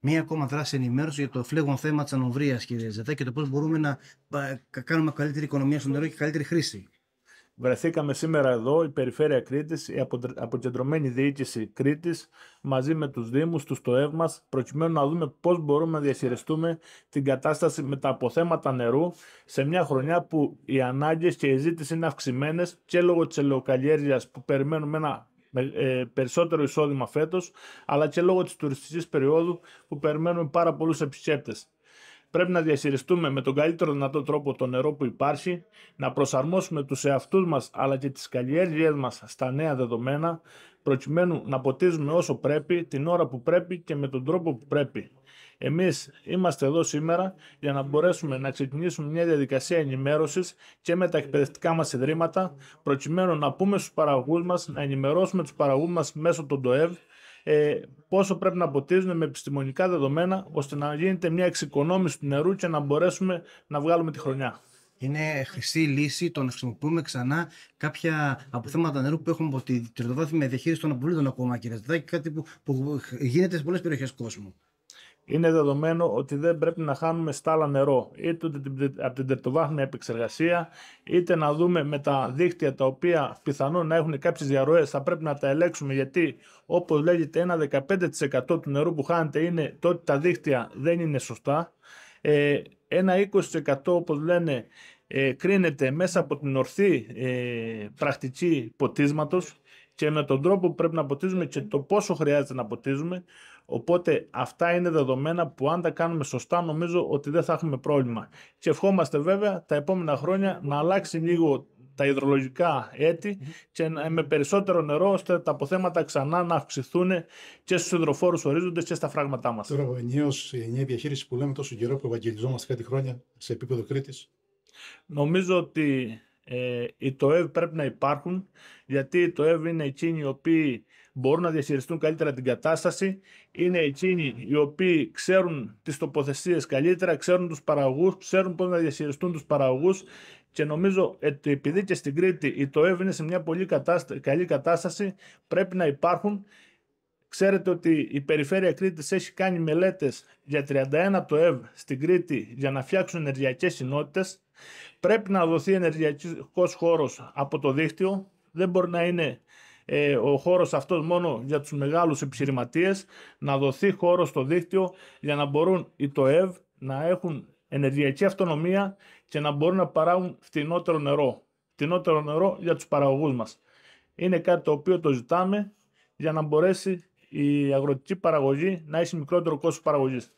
μία ακόμα δράση ενημέρωσης για το φλέγον θέμα της ανοβρίας, κύριε Ζετά, και το πώς μπορούμε να κάνουμε καλύτερη οικονομία στο νερό και καλύτερη χρήση. Βρεθήκαμε σήμερα εδώ η Περιφέρεια Κρήτης, η αποκεντρωμένη διοίκηση Κρήτης, μαζί με τους Δήμους, τους ΤΟΕΒ μας, προκειμένου να δούμε πώς μπορούμε να διαχειριστούμε την κατάσταση με τα αποθέματα νερού σε μια χρονιά που οι ανάγκες και οι ζήτηση είναι αυξημένες και λόγω της ελαιοκαλλιέργειας που περιμένουμε ένα με ε, περισσότερο εισόδημα φέτος, αλλά και λόγω της τουριστικής περίοδου που περιμένουμε πάρα πολλούς επισκέπτες. Πρέπει να διαχειριστούμε με τον καλύτερο δυνατό τρόπο το νερό που υπάρχει, να προσαρμόσουμε τους εαυτούς μας αλλά και τις καλλιέργειές μας στα νέα δεδομένα, προκειμένου να ποτίζουμε όσο πρέπει, την ώρα που πρέπει και με τον τρόπο που πρέπει. Εμείς είμαστε εδώ σήμερα για να μπορέσουμε να ξεκινήσουμε μια διαδικασία ενημέρωσης και με τα εκπαιδευτικά μας ιδρύματα, προκειμένου να πούμε στους παραγωγούς μας, να ενημερώσουμε τους παραγωγούς μας μέσω των ΤΟΕΒ, ε, πόσο πρέπει να ποτίζουν με επιστημονικά δεδομένα ώστε να γίνεται μια εξοικονόμηση του νερού και να μπορέσουμε να βγάλουμε τη χρονιά. Είναι χρυσή λύση το να χρησιμοποιούμε ξανά κάποια από αποθέματα νερού που έχουμε από τη τριτοβάθμια διαχείριση των απολύτων ακόμα, κύριε Ζητάκη, κάτι που, γίνεται σε πολλές περιοχές κόσμου είναι δεδομένο ότι δεν πρέπει να χάνουμε στάλα νερό, είτε από την τερτοβάθμια επεξεργασία, είτε να δούμε με τα δίχτυα τα οποία πιθανόν να έχουν κάποιες διαρροές, θα πρέπει να τα ελέγξουμε, γιατί, όπως λέγεται, ένα 15% του νερού που χάνεται είναι το ότι τα δίχτυα δεν είναι σωστά. Ε, ένα 20% όπως λένε ε, κρίνεται μέσα από την ορθή ε, πρακτική ποτίσματος και με τον τρόπο που πρέπει να ποτίζουμε και το πόσο χρειάζεται να ποτίζουμε. Οπότε αυτά είναι δεδομένα που αν τα κάνουμε σωστά νομίζω ότι δεν θα έχουμε πρόβλημα. Και ευχόμαστε βέβαια τα επόμενα χρόνια να αλλάξει λίγο τα υδρολογικά έτη και με περισσότερο νερό ώστε τα αποθέματα ξανά να αυξηθούν και στους υδροφόρους ορίζοντες και στα φράγματά μας. Τώρα, ενίω η ενιαία διαχείριση που λέμε τόσο καιρό που ευαγγελιζόμαστε κάτι χρόνια σε επίπεδο Κρήτης. Νομίζω ότι ε, οι ΤΟΕΒ πρέπει να υπάρχουν, γιατί οι ΤΟΕΒ είναι εκείνοι οι οποίοι μπορούν να διαχειριστούν καλύτερα την κατάσταση, είναι εκείνοι οι οποίοι ξέρουν τις τοποθεσίες καλύτερα, ξέρουν τους παραγωγούς, ξέρουν πώς να διαχειριστούν τους παραγωγούς και νομίζω ότι επειδή και στην Κρήτη η ΤΟΕΒ είναι σε μια πολύ καλή κατάσταση, πρέπει να υπάρχουν Ξέρετε ότι η Περιφέρεια Κρήτης έχει κάνει μελέτες για 31 το ΕΒ στην Κρήτη για να φτιάξουν ενεργειακές συνότητες. Πρέπει να δοθεί ενεργειακός χώρος από το δίκτυο. Δεν μπορεί να είναι ε, ο χώρος αυτός μόνο για τους μεγάλους επιχειρηματίες. Να δοθεί χώρος στο δίκτυο για να μπορούν οι το ΕΒ να έχουν ενεργειακή αυτονομία και να μπορούν να παράγουν φτηνότερο νερό. Φτηνότερο νερό για τους παραγωγούς μας. Είναι κάτι το οποίο το ζητάμε για να μπορέσει η αγροτική παραγωγή να έχει μικρότερο κόστος παραγωγής.